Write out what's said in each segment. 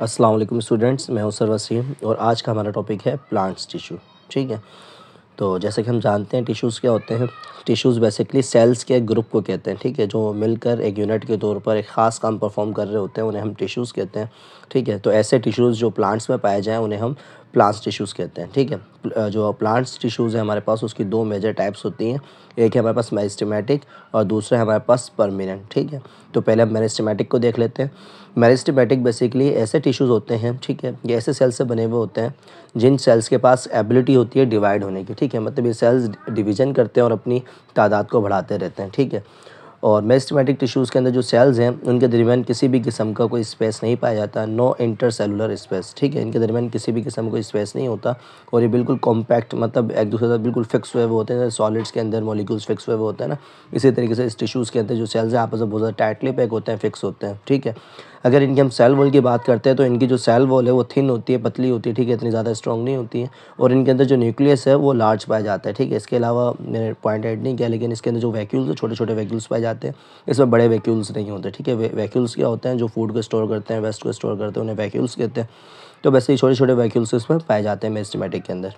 अस्सलाम वालेकुम स्टूडेंट्स मैं हूं वसीम और आज का हमारा टॉपिक है प्लांट्स टिश्यू ठीक है तो जैसे कि हम जानते हैं टिश्यूज़ क्या होते हैं टिश्यूज़ बेसिकली सेल्स के ग्रुप को कहते हैं ठीक है जो मिलकर एक यूनिट के तौर पर एक ख़ास काम परफॉर्म कर रहे होते हैं उन्हें हम टिश्यूज़ कहते हैं ठीक है तो ऐसे टिश्यूज़ जो प्लांट्स में पाए जाएँ उन्हें हम प्लांट्स टिश्यूज़ कहते हैं ठीक है जो प्लांट्स टिश्यूज़ हैं हमारे पास उसकी दो मेजर टाइप्स होती हैं एक है हमारे पास मेरिस्टेमेटिक और दूसरा हमारे पास परमानेंट ठीक है तो पहले हम मेरिस्टेमेटिक को देख लेते हैं मेरिस्टेमेटिक बेसिकली ऐसे टिश्यूज़ होते हैं ठीक है ये ऐसे सेल्स से बने हुए होते हैं जिन सेल्स के पास एबिलिटी होती है डिवाइड होने की ठीक है मतलब ये सेल्स डिवीजन करते हैं और अपनी तादाद को बढ़ाते रहते हैं ठीक है और मेस्टमेटिक टिश्यूज़ के अंदर जो सेल्स हैं उनके दरमियान किसी भी किस्म का कोई स्पेस नहीं पाया जाता नो इंटर सेलुलर स्पेस ठीक है इनके दरमियान किसी भी किस्म का कोई स्पेस नहीं होता और ये बिल्कुल कॉम्पैक्ट मतलब एक दूसरे से साथ बिल्कुल फिक्स हुए हुए होते हैं सॉलिड्स के अंदर मोलिकुल्स फिक्स हुए हुए होते हैं ना इसी तरीके से इस टिश्यूज़ के अंदर जो सेल्स हैं आपस में बहुत ज़्यादा टाइटली पैक होते हैं फिक्स होते हैं ठीक है अगर इनकी हम सेल वॉल की बात करते हैं तो इनकी जो सेल वॉल है वो थिन होती है पतली होती है ठीक है इतनी ज़्यादा स्ट्रॉन्ग नहीं होती है और इनके अंदर जो न्यूक्लियस है वो लार्ज पाया जाता है ठीक है इसके अलावा मैंने पॉइंट ऐड नहीं किया लेकिन इसके अंदर जो वैक्यूल्स छोटे छोटे वैक्यूल्स पाए जाते हैं जाते हैं इसमें बड़े वैक्यूल्स नहीं होते ठीक है वैक्यूल्स क्या होते हैं जो फूड को स्टोर करते हैं वेस्ट को स्टोर करते हैं उन्हें वैक्यूल्स कहते हैं तो वैसे ही छोटे छोटे वैक्यूल्स इसमें पाए जाते हैं मेस्टमेटिक के अंदर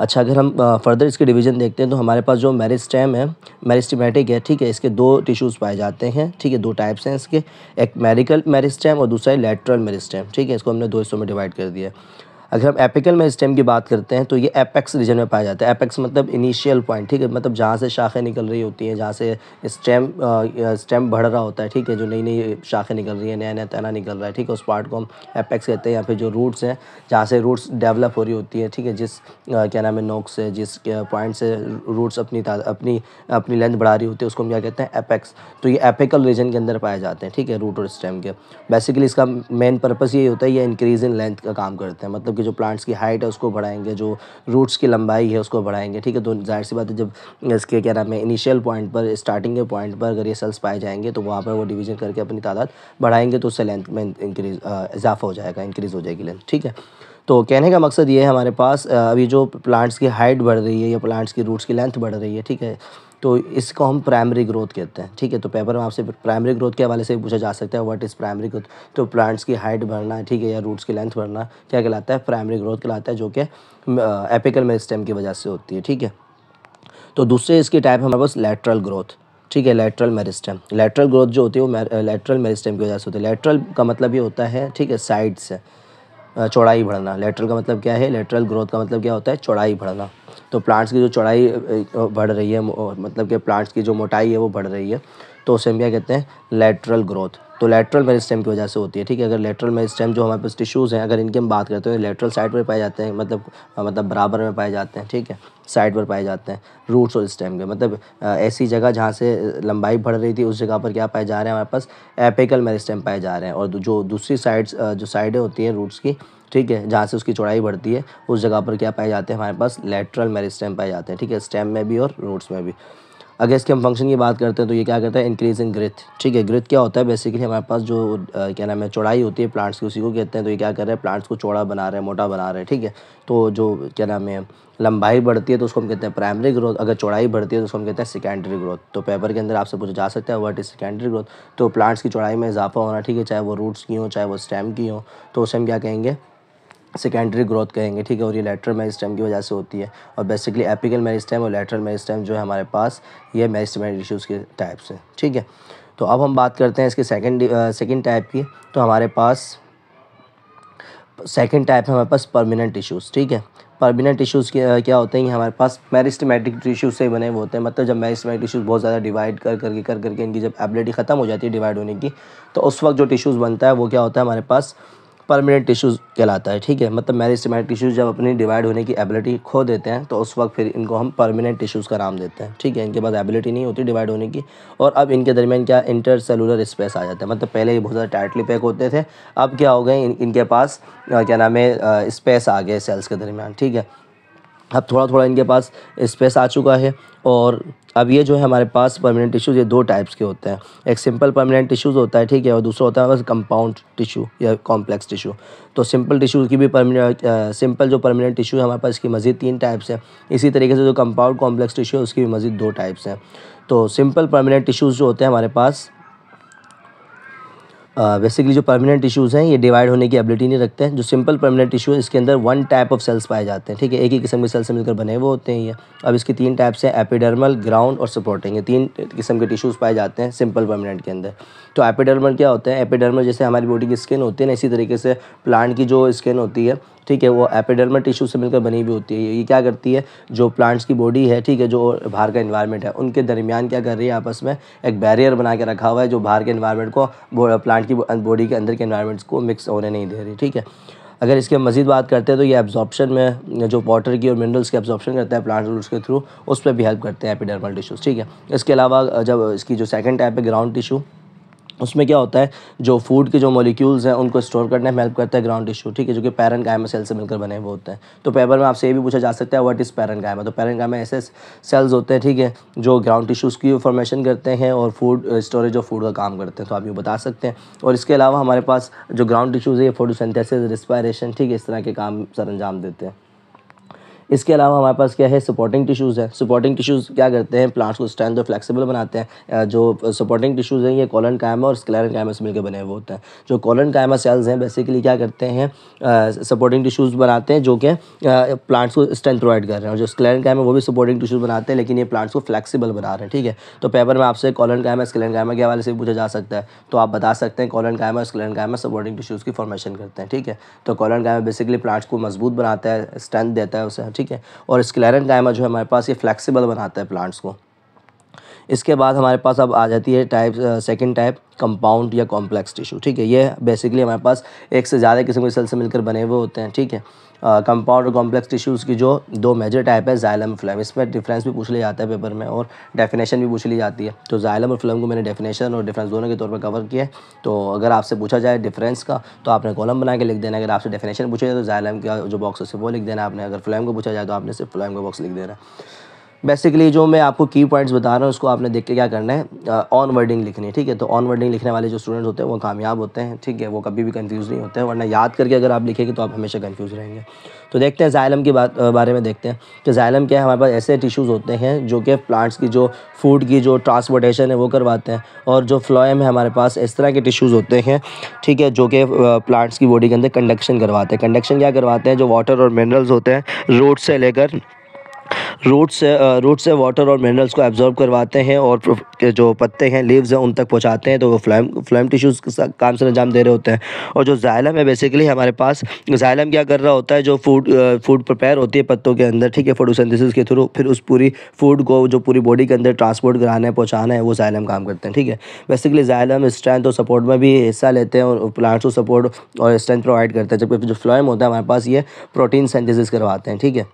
अच्छा अगर हम फर्दर इसके डिवीजन देखते हैं तो हमारे पास जो मेरिस्टेम है मेरिस्टमेटिक है ठीक है इसके दो टिश्यूज़ पाए जाते हैं ठीक है दो टाइप्स हैं इसके एक मेरिकल मेरिस्टेम और दूसरा लेटरल मेरिस्टेम ठीक है इसको हमने दो हिस्सों में डिवाइड कर दिया है अगर हम एपिकल में स्टेम की बात करते हैं तो ये एपेक्स रीजन में पाया जाता है एपेक्स मतलब इनिशियल पॉइंट ठीक है मतलब जहाँ से शाखें निकल रही होती हैं जहाँ से स्टेम स्टेम बढ़ रहा होता है ठीक है जो नई नई शाखें निकल रही है नया नया तना निकल रहा है ठीक है उस पार्ट को हम एपेक्स कहते हैं या फिर जो रूट्स हैं जहाँ से रूट्स डेवलप हो रही होती है ठीक है जिस क्या नाम है नोक से जिस पॉइंट से रूट्स अपनी अपनी अपनी लेंथ बढ़ा रही होती है उसको हम क्या कहते हैं एपेक्स तो ये एपिकल रीजन के अंदर पाए जाते हैं ठीक है रूट और स्टेम के बेसिकली इसका मेन पर्पज़ ये होता है ये इंक्रीज इन लेंथ का काम करते हैं मतलब कि जो प्लांट्स की हाइट है उसको बढ़ाएंगे जो रूट्स की लंबाई है उसको बढ़ाएंगे ठीक है तो जाहिर सी बात है जब इसके क्या नाम है इनिशियल पॉइंट पर स्टार्टिंग के पॉइंट पर अगर ये सेल्स पाए जाएंगे तो वहाँ पर वो डिवीजन करके अपनी तादाद बढ़ाएंगे तो उससे लेंथ में इंक्रीज इजाफा हो जाएगा इंक्रीज़ हो जाएगी लेंथ ठीक है तो कहने का मकसद ये है हमारे पास अभी जो प्लांट्स की हाइट बढ़ रही है या प्लांट्स की रूट्स की लेंथ बढ़ रही है ठीक है तो इसको हम प्राइमरी ग्रोथ कहते हैं ठीक है तो पेपर में आपसे प्राइमरी ग्रोथ के हवाले से भी पूछा जा सकता है व्हाट इज़ प्राइमरी ग्रोथ तो प्लांट्स की हाइट बढ़ना ठीक है या रूट्स की लेंथ बढ़ना क्या कहलाता है प्राइमरी ग्रोथ कहलाता है जो कि एपिकल मेरिस्टेम की वजह से होती है ठीक है तो दूसरे इसकी टाइप हमारे पास लेटरल ग्रोथ ठीक है लेटरल मेरिस्टम लेटरल ग्रोथ जो होती है वो लेटरल मेरिस्टम की वजह से होती है लेटरल का मतलब ये होता है ठीक है साइड से चौड़ाई बढ़ना लेटरल का मतलब क्या है लेटरल ग्रोथ का मतलब क्या होता है चौड़ाई बढ़ना तो प्लांट्स की जो चौड़ाई बढ़ रही है मतलब कि प्लांट्स की जो मोटाई है वो बढ़ रही है तो उसे हम क्या कहते हैं लेटरल ग्रोथ तो लेटरल मेरिस्टेम की वजह से होती है ठीक है अगर लेटरल मेरिस्टेम जो हमारे पास टिश्यूज़ हैं अगर इनकी हम बात करते हैं लेटरल साइड पर पाए जाते हैं मतलब मतलब बराबर में पाए जाते हैं ठीक है साइड पर पाए जाते हैं रूट्स और स्टेम के मतलब ऐसी जगह जहाँ से लंबाई बढ़ रही थी उस जगह पर क्या पाए जा रहे हैं हमारे पास एपिकल मेरिस्टेम पाए जा रहे हैं और जो दूसरी साइड्स जो साइडें होती हैं रूट्स की ठीक है जहाँ से उसकी चौड़ाई बढ़ती है उस जगह पर क्या पाए जाते हैं हमारे पास लेटरल मेरिस्टेम पाए जाते हैं ठीक है स्टेम में भी और रूट्स में भी अगर इसके हम फंक्शन की बात करते हैं तो ये क्या करता है इंक्रीज इन ग्रिथ ठीक है ग्रिथ क्या होता है बेसिकली हमारे पास जो आ, क्या नाम है चौड़ाई होती है प्लांट्स की उसी को कहते हैं तो ये क्या कर रहे हैं प्लांट्स को चौड़ा बना रहे हैं मोटा बना रहे हैं ठीक है तो जो क्या नाम है लंबाई बढ़ती है तो उसको हम कहते हैं प्राइमरी ग्रोथ अगर चौड़ाई बढ़ती है तो उसको हम कहते हैं सेकेंडरी ग्रोथ तो पेपर के अंदर आपसे पूछा जा सकता है वट इज़ सेकेंडरी ग्रोथ तो प्लांट्स की चौड़ाई में इजाफा होना ठीक है चाहे वो रूट्स की हो चाहे वो स्टेम की हो तो उसे हम क्या कहेंगे सेकेंडरी ग्रोथ कहेंगे ठीक है और ये लेटरल मेरिस्टेम की वजह से होती है और बेसिकली एपिकल मेरिस्टेम और लेटरल मेरिस्टेम जो है हमारे पास ये मेरिस्टेमेटिक इश्यूज़ के टाइप्स हैं ठीक है तो अब हम बात करते हैं इसके सेकेंड सेकेंड टाइप की तो हमारे पास सेकेंड टाइप है हमारे पास परमानेंट इशूज़ ठीक है परमानेंट के क्या होते हैं हमारे पास मेरिस्टमेटिक टिश्यूज से बने हुए होते हैं मतलब जब मेरिस्टमेटिक इश्यूज़ बहुत ज़्यादा डिवाइड कर करके कर करके कर, कर, इनकी जब एबिलिटी ख़त्म हो जाती है डिवाइड होने की तो उस वक्त जो टिश्यूज़ बनता है वो क्या होता है हमारे पास परमानेंट टिश्यूज़ कहलाता है ठीक है मतलब मेरिस्टेमेटिक टिश्यूज़ जब अपनी डिवाइड होने की एबिलिटी खो देते हैं तो उस वक्त फिर इनको हम परमानेंट टिश्यूज़ का नाम देते हैं ठीक है इनके पास एबिलिटी नहीं होती डिवाइड होने की और अब इनके दरमियान क्या इंटर सेलुलर स्पेस आ जाता है मतलब पहले ये बहुत ज़्यादा टाइटली पैक होते थे अब क्या हो गए इन, इनके पास क्या नाम है स्पेस आ गए सेल्स के दरमियान ठीक है अब थोड़ा थोड़ा इनके पास स्पेस आ चुका है और अब ये जो है हमारे पास परमानेंट टिश्यूज़ ये दो टाइप्स के होते हैं एक सिंपल परमानेंट टिश्यूज़ होता है ठीक है और दूसरा होता है बस कंपाउंड टिश्यू या कॉम्प्लेक्स टिश्यू तो सिंपल टिश्यूज़ की भी परमानेंट सिंपल जो परमानेंट टिश्यू है हमारे पास इसकी मज़ीद तीन टाइप्स हैं इसी तरीके से जो कंपाउंड कॉम्प्लेक्स टिश्यू है उसकी भी मज़ीद दो टाइप्स हैं तो सिंपल परमानेंट टिश्यूज़ जो होते हैं हमारे पास बेसिकली जो परमानेंट इशूज़ हैं ये डिवाइड होने की एबिलिटी नहीं रखते हैं जो सिंपल परमानेंट है इसके अंदर वन टाइप ऑफ सेल्स पाए जाते हैं ठीक है एक ही किस्म के सेल्स से मिलकर बने वो होते हैं ये अब इसके तीन टाइप्स हैं एपिडर्मल ग्राउंड और सपोर्टिंग ये तीन किस्म के टिश्यूज़ पाए जाते हैं सिंपल परमानेंट के अंदर तो एपिडर्मल क्या होता है एपिडर्मल जैसे हमारी बॉडी की स्किन होती है ना इसी तरीके से प्लांट की जो स्किन होती है ठीक है वो एपिडर्मल टिश्यू से मिलकर बनी हुई होती है ये क्या करती है जो प्लांट्स की बॉडी है ठीक है जो बाहर का इन्वायरमेंट है उनके दरमियान क्या कर रही है आपस में एक बैरियर बना के रखा हुआ है जो बाहर के इन्वायरमेंट को प्लांट की बॉडी के अंदर के इन्वायरमेंट्स को मिक्स होने नहीं दे रही ठीक है अगर इसके मजीद बात करते हैं तो ये एब्जॉर्प्शन में जो वाटर की और मिनरल्स की एब्जॉर्प्शन करता है प्लांट रूट्स के थ्रू उस पर भी हेल्प करते हैं एपिडर्मल टिश्यूज़ ठीक है इसके अलावा जब इसकी जो सेकंड टाइप है ग्राउंड टिश्यू उसमें क्या होता है जो फूड के जो मॉलिक्यूल्स हैं उनको स्टोर करने में हेल्प करता है ग्राउंड टिश्यू ठीक है जो कि पैरेंट गायमा सेल से मिलकर बने हुए होते हैं तो पेपर में आपसे ये भी पूछा जा सकता है व्हाट इज़ पैरेंट गायमा तो पैरेंट गायमा ऐसे सेल्स होते हैं ठीक है जो ग्राउंड टिश्यूज़ की फॉर्मेशन करते हैं और फूड स्टोरेज ऑफ फूड का काम करते हैं तो आप ये बता सकते हैं और इसके अलावा हमारे पास जो ग्राउंड टिश्यूज़ है ये फोटोसेंथेसिस रिस्पायरेशन ठीक है इस तरह के काम सर अंजाम देते हैं इसके अलावा हमारे पास क्या है सपोर्टिंग टिश्यूज़ है सपोर्टिंग टिश्यूज़ क्या करते हैं प्लांट्स को स्ट्रेंथ और फ्लैक्सीबल बनाते हैं जो सपोर्टिंग टिश्यूज़ हैं ये कॉलन कायमा और स्क्लेरन कायमा से मिलकर बने हुए होते हैं जो कॉलन कायमा सेल्स हैं बेसिकली क्या करते हैं सपोर्टिंग टिश्यूज़ बनाते हैं जो कि प्लांट्स को स्ट्रेंथ प्रोवाइड कर रहे हैं और जो स्क्लेरन कायमा वो भी सपोर्टिंग टिश्यूज़ बनाते हैं लेकिन ये प्लांट्स को फ्लैक्सीबल बना रहे हैं ठीक है तो पेपर में आपसे कॉलन कायमा स्क्लेरन कायमा के हवाले से पूछा जा सकता है तो आप बता सकते हैं कॉलन कायमा और स्क्लेरन कायमा सपोर्टिंग टिश्यूज़ की फॉर्मेशन करते हैं ठीक है तो कॉलन कायमा बेसिकली प्लांट्स को मजबूत बनाता है स्ट्रेंथ देता है उसे ठीक ठीक है और स्क्लेरन डायमा जो है हमारे पास ये फ्लैक्सीबल बनाता है प्लांट्स को इसके बाद हमारे पास अब आ जाती है टाइप सेकंड टाइप कंपाउंड या कॉम्प्लेक्स टिश्यू ठीक है ये बेसिकली हमारे पास एक से ज़्यादा किस्म के सेल से मिलकर बने हुए होते हैं ठीक है कंपाउंड और कॉम्प्लेक्स टिश्यूज़ की जो दो मेजर टाइप है जाइलम फ्लम इसमें डिफरेंस भी पूछ लिया जाता है पेपर में और डेफिनेशन भी पूछ ली जाती है तो जाइलम और फ्लम को मैंने डेफिनेशन और डिफरेंस दोनों के तौर पर कवर किया तो अगर आपसे पूछा जाए डिफरेंस का तो आपने कॉलम बना के लिख देना अगर आपसे डेफिनेशन पूछा जाए तो जाइलम का जो बॉक्स है वो लिख देना आपने अगर फ्लैम को पूछा जाए तो आपने सिर्फ फ्लैम का बॉक्स लिख देना बेसिकली जो मैं आपको की पॉइंट्स बता रहा हूँ उसको आपने देख के क्या करना है ऑन uh, वर्डिंग लिखनी है ठीक है तो ऑन वर्डिंग लिखने वाले जो स्टूडेंट्स होते हैं वो कामयाब होते हैं ठीक है वो कभी भी कन्फ्यूज़ नहीं होते हैं वरना याद करके अगर आप लिखेंगे तो आप हमेशा कन्फ्यूज़ रहेंगे तो देखते हैं जायलम के uh, बारे में देखते हैं कि तो जैलम क्या है हमारे पास ऐसे टिश्यूज़ होते हैं जो कि प्लांट्स की जो फूड की जो ट्रांसपोर्टेशन है वो करवाते हैं और जो फ्लोएम है हमारे पास इस तरह के टिश्यूज़ होते हैं ठीक है जो कि प्लांट्स uh, की बॉडी के अंदर कंडक्शन करवाते हैं कंडक्शन क्या करवाते हैं जो वाटर और मिनरल्स होते हैं रोड से लेकर रूट uh, से रूट से वाटर और मिनरल्स को एब्जॉर्ब करवाते हैं और जो पत्ते हैं लीव्स हैं उन तक पहुँचाते हैं तो वो फ्लैम फ्लैम टिश्यूज़ का काम से अंजाम दे रहे होते हैं और जो जायलम है बेसिकली हमारे पास जायलम क्या कर रहा होता है जो फूड फूड प्रिपेयर होती है पत्तों के अंदर ठीक है फोटोसिंथेसिस के थ्रू फिर उस पूरी फूड को जो पूरी बॉडी के अंदर ट्रांसपोर्ट कराना है पहुँचाना है वो जायलम काम करते हैं ठीक है बेसिकली जायलम स्ट्रेंथ और सपोर्ट में भी हिस्सा लेते हैं और प्लांट्स को सपोर्ट और स्ट्रेंथ प्रोवाइड करते हैं जबकि जो फ्लैम होता है हमारे पास ये प्रोटीन सेंथिस करवाते हैं ठीक है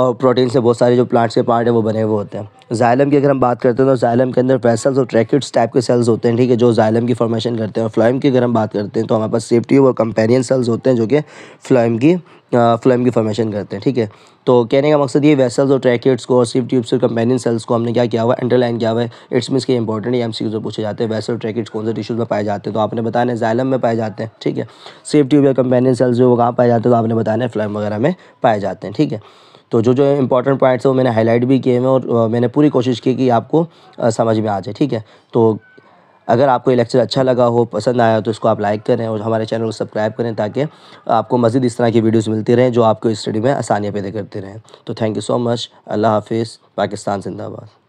और प्रोटीन से बहुत सारे जो प्लांट्स के पार्ट हैं वो बने हुए होते हैं जाइलम की अगर हम बात करते हैं तो जाइलम के अंदर वेसल्स और ट्रैकिट्स टाइप के सेल्स होते हैं ठीक है जो जाइलम की फॉर्मेशन करते हैं और फ्लाइम की अगर हम बात करते हैं तो हमारे पास सेफ्टी और कंपेनियन सेल्स होते हैं जो कि फ्लाइम की फ्लाइम की फॉर्मेशन करते हैं ठीक है तो कहने का मकसद ये वेसल्स और ट्रैकेट्स को और सिप ट्यूब्स और कंपेनियन सेल्स को हमने क्या किया हुआ है अंडरलाइन किया हुआ है इट्स मीस के इंपॉर्टेंट एम सी जो पूछे जाते हैं वेसल ट्रैकेट्स कौन से टिश्यूज में पाए जाते हैं तो आपने बताया जाइलम में पाए जाते हैं ठीक है सिप ट्यूब या कंपेनियन सेल्स जो वो कहाँ पाए जाते हैं तो आपने बताया है वगैरह में पाए जाते हैं ठीक है तो जो जो इंपॉर्टेंट पॉइंट्स हैं वो मैंने हाईलाइट भी किए हैं और मैंने पूरी कोशिश की कि आपको समझ में आ जाए ठीक है तो अगर आपको ये लेक्चर अच्छा लगा हो पसंद आया तो इसको आप लाइक करें और हमारे चैनल को सब्सक्राइब करें ताकि आपको मज़ीद इस तरह की वीडियोस मिलती रहें जो आपको स्टडी में आसानियाँ पैदा करते रहें तो थैंक यू सो मच अल्लाह हाफिज़ पाकिस्तान जिंदाबाद